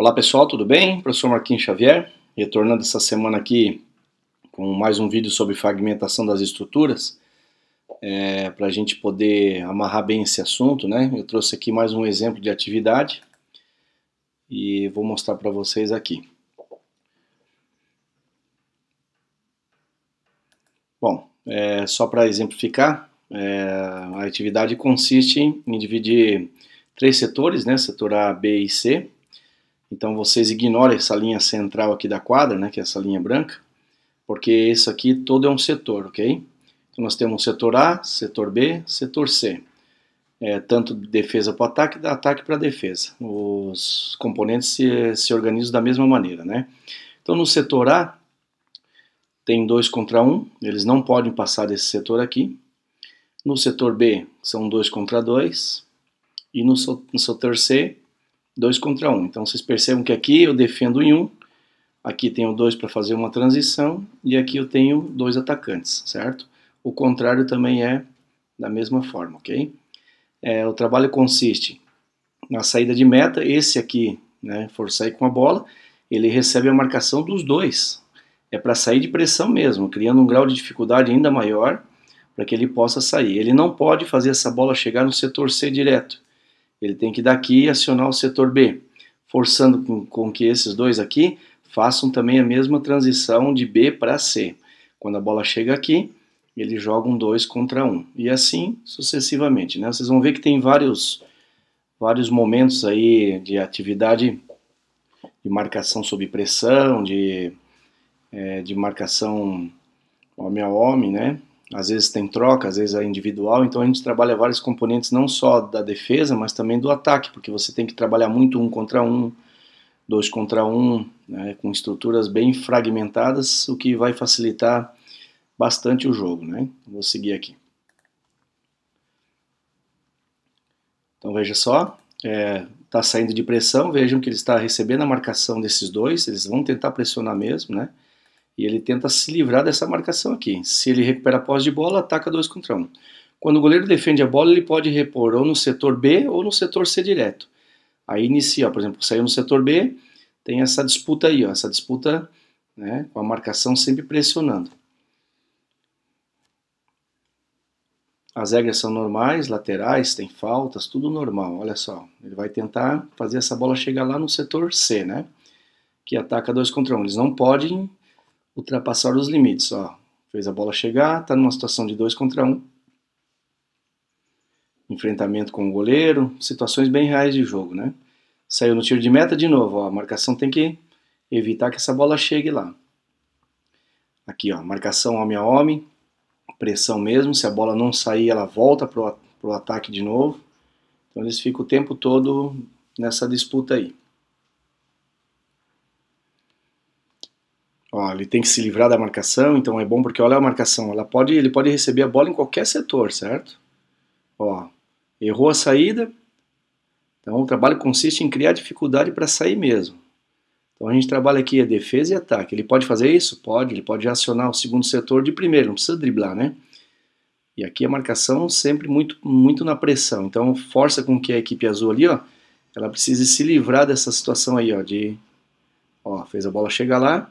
Olá pessoal, tudo bem? Professor Marquinhos Xavier, retornando essa semana aqui com mais um vídeo sobre fragmentação das estruturas, é, para a gente poder amarrar bem esse assunto, né? Eu trouxe aqui mais um exemplo de atividade e vou mostrar para vocês aqui. Bom, é, só para exemplificar, é, a atividade consiste em dividir três setores, né? Setor A, B e C, então vocês ignorem essa linha central aqui da quadra, né, que é essa linha branca, porque esse aqui todo é um setor, ok? Então nós temos setor A, setor B, setor C. É, tanto defesa para ataque, da ataque para defesa. Os componentes se, se organizam da mesma maneira, né? Então no setor A tem dois contra um, eles não podem passar desse setor aqui. No setor B são dois contra dois e no, no setor C 2 contra 1. Um. Então vocês percebam que aqui eu defendo em 1, um, aqui tenho 2 para fazer uma transição e aqui eu tenho dois atacantes, certo? O contrário também é da mesma forma, ok? É, o trabalho consiste na saída de meta, esse aqui, né, for sair com a bola, ele recebe a marcação dos dois. É para sair de pressão mesmo, criando um grau de dificuldade ainda maior para que ele possa sair. Ele não pode fazer essa bola chegar no setor C direto. Ele tem que daqui acionar o setor B, forçando com, com que esses dois aqui façam também a mesma transição de B para C. Quando a bola chega aqui, eles jogam um 2 contra 1. Um, e assim sucessivamente. Né? Vocês vão ver que tem vários, vários momentos aí de atividade de marcação sob pressão, de, é, de marcação homem a homem, né? às vezes tem troca, às vezes é individual, então a gente trabalha vários componentes não só da defesa, mas também do ataque, porque você tem que trabalhar muito um contra um, dois contra um, né, com estruturas bem fragmentadas, o que vai facilitar bastante o jogo. Né? Vou seguir aqui. Então veja só, está é, tá saindo de pressão, vejam que ele está recebendo a marcação desses dois, eles vão tentar pressionar mesmo, né? E ele tenta se livrar dessa marcação aqui. Se ele recupera a posse de bola, ataca 2 contra 1. Um. Quando o goleiro defende a bola, ele pode repor ou no setor B ou no setor C direto. Aí inicia, ó, por exemplo, saiu no setor B, tem essa disputa aí, ó, essa disputa né, com a marcação sempre pressionando. As regras são normais, laterais, tem faltas, tudo normal. Olha só, ele vai tentar fazer essa bola chegar lá no setor C, né? Que ataca dois contra Um. Eles não podem ultrapassar os limites. Ó. Fez a bola chegar, está numa situação de 2 contra 1. Um. Enfrentamento com o goleiro, situações bem reais de jogo, né? Saiu no tiro de meta de novo, ó. a marcação tem que evitar que essa bola chegue lá. Aqui, ó, marcação homem a homem, pressão mesmo, se a bola não sair, ela volta para o ataque de novo. Então eles ficam o tempo todo nessa disputa aí. Ó, ele tem que se livrar da marcação, então é bom porque olha a marcação, ela pode, ele pode receber a bola em qualquer setor, certo? Ó, errou a saída. Então o trabalho consiste em criar dificuldade para sair mesmo. Então a gente trabalha aqui a defesa e ataque. Ele pode fazer isso? Pode, ele pode acionar o segundo setor de primeiro, não precisa driblar, né? E aqui a marcação sempre muito, muito na pressão. Então força com que a equipe azul ali, ó, ela precise se livrar dessa situação aí, ó, de ó, fez a bola chegar lá,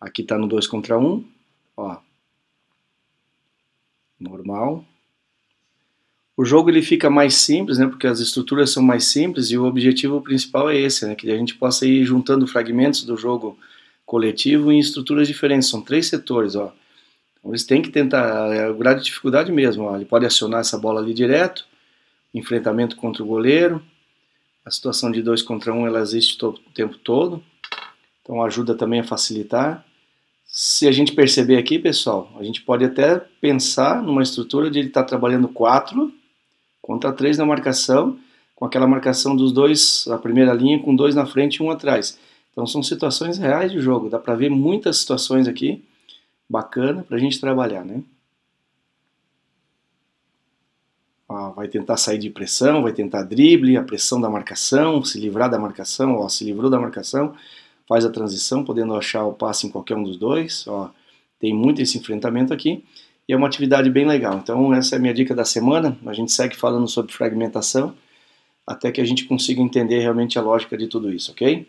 Aqui está no 2 contra 1, um, ó. Normal. O jogo ele fica mais simples, né, porque as estruturas são mais simples e o objetivo principal é esse, né, que a gente possa ir juntando fragmentos do jogo coletivo em estruturas diferentes. São três setores, ó. Então eles têm que tentar, é o grau de dificuldade mesmo, ó. Ele pode acionar essa bola ali direto, enfrentamento contra o goleiro. A situação de dois contra um, ela existe o tempo todo. Então ajuda também a facilitar se a gente perceber aqui, pessoal, a gente pode até pensar numa estrutura de ele estar tá trabalhando 4 contra 3 na marcação, com aquela marcação dos dois, a primeira linha com dois na frente e um atrás. Então são situações reais de jogo, dá para ver muitas situações aqui, bacana para a gente trabalhar, né? Ah, vai tentar sair de pressão, vai tentar drible, a pressão da marcação, se livrar da marcação, ó, se livrou da marcação, faz a transição, podendo achar o passe em qualquer um dos dois. Ó, tem muito esse enfrentamento aqui e é uma atividade bem legal. Então, essa é a minha dica da semana. A gente segue falando sobre fragmentação até que a gente consiga entender realmente a lógica de tudo isso, ok?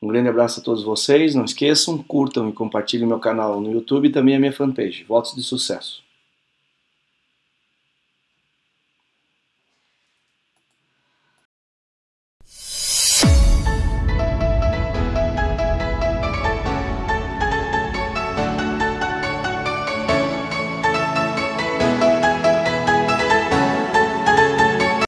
Um grande abraço a todos vocês. Não esqueçam, curtam e compartilhem meu canal no YouTube e também a minha fanpage. Votos de sucesso!